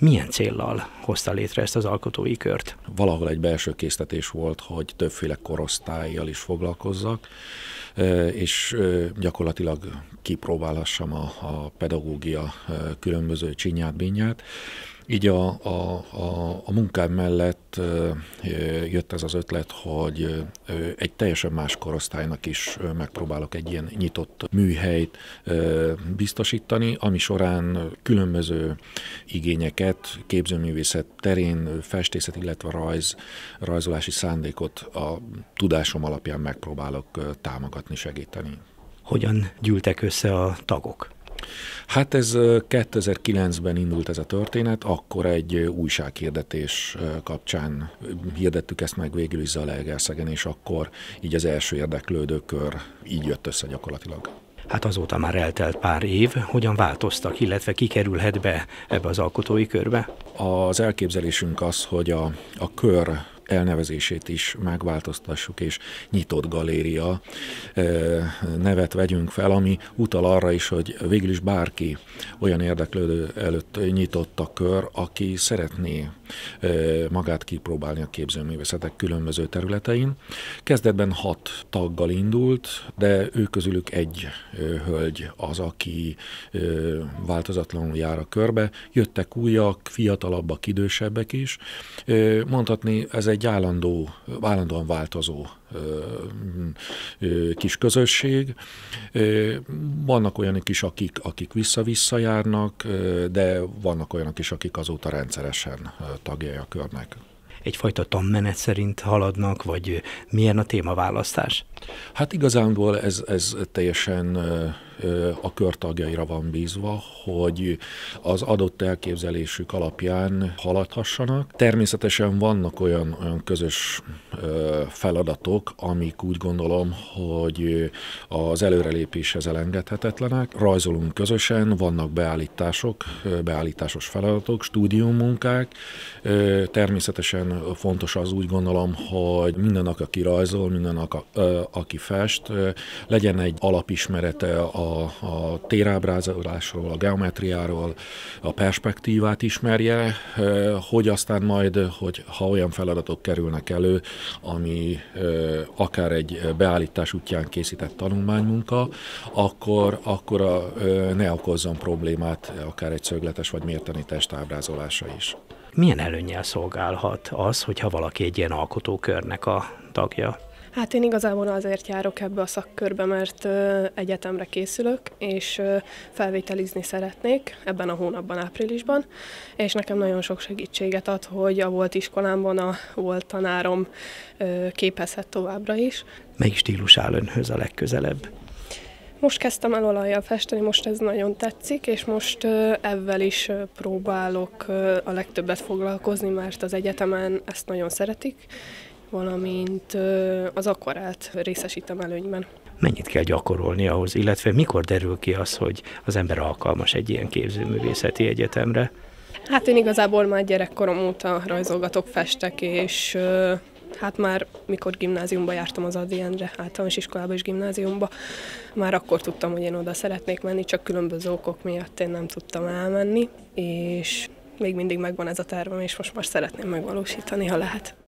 Milyen céllal hozta létre ezt az alkotói kört? Valahol egy belső késztetés volt, hogy többféle korosztályjal is foglalkozzak, és gyakorlatilag kipróbálhassam a, pedagógia különböző csinyát, bínyát. Így a, a, a, a munkám mellett jött ez az ötlet, hogy egy teljesen más korosztálynak is megpróbálok egy ilyen nyitott műhelyt biztosítani, ami során különböző igényeket, képzőművészet terén, festészet, illetve rajz, rajzolási szándékot a tudásom alapján megpróbálok támogatni, segíteni. Hogyan gyűltek össze a tagok? Hát ez 2009-ben indult ez a történet, akkor egy újsághirdetés kapcsán hirdettük ezt meg végül is Zalaegerszegen, és akkor így az első érdeklődőkör így jött össze gyakorlatilag. Hát azóta már eltelt pár év, hogyan változtak, illetve kikerülhet be ebbe az alkotói körbe? Az elképzelésünk az, hogy a, a kör elnevezését is megváltoztassuk, és nyitott galéria nevet vegyünk fel, ami utal arra is, hogy végül is bárki olyan érdeklődő előtt nyitott a kör, aki szeretné magát kipróbálni a képzőművészetek különböző területein. Kezdetben hat taggal indult, de ő közülük egy hölgy az, aki változatlanul jár a körbe. Jöttek újak, fiatalabbak, idősebbek is. Mondhatni, ez egy egy állandó, állandóan változó kis közösség. Vannak olyanok is, akik, akik vissza-vissza járnak, de vannak olyanok is, akik azóta rendszeresen tagjai a körnek egyfajta tanmenet szerint haladnak, vagy milyen a témaválasztás? Hát igazából ez, ez teljesen a körtagjaira van bízva, hogy az adott elképzelésük alapján haladhassanak. Természetesen vannak olyan, olyan közös feladatok, amik úgy gondolom, hogy az előrelépéshez elengedhetetlenek. Rajzolunk közösen, vannak beállítások, beállításos feladatok, stúdiummunkák. Természetesen fontos az úgy gondolom, hogy mindenak, aki rajzol, mindenak, aki fest, legyen egy alapismerete a a, térábrázolásról, a geometriáról, a perspektívát ismerje, eh, hogy aztán majd, hogy ha olyan feladatok kerülnek elő, ami eh, akár egy beállítás útján készített tanulmánymunka, akkor, akkor a, eh, ne okozzon problémát akár egy szögletes vagy mérteni testábrázolása is. Milyen előnyel szolgálhat az, hogyha valaki egy ilyen alkotókörnek a tagja? Hát én igazából azért járok ebbe a szakkörbe, mert egyetemre készülök, és felvételizni szeretnék ebben a hónapban, áprilisban, és nekem nagyon sok segítséget ad, hogy a volt iskolámban a volt tanárom képezhet továbbra is. Melyik stílus áll önhöz a legközelebb? Most kezdtem el olajjal festeni, most ez nagyon tetszik, és most ebben is próbálok a legtöbbet foglalkozni, mert az egyetemen ezt nagyon szeretik, valamint az akkorát részesítem előnyben. Mennyit kell gyakorolni ahhoz, illetve mikor derül ki az, hogy az ember alkalmas egy ilyen képzőművészeti egyetemre? Hát én igazából már gyerekkorom óta rajzolgatok, festek, és hát már mikor gimnáziumba jártam az Adi Endre általános iskolába és gimnáziumba, már akkor tudtam, hogy én oda szeretnék menni, csak különböző okok miatt én nem tudtam elmenni, és még mindig megvan ez a tervem, és most már szeretném megvalósítani, ha lehet.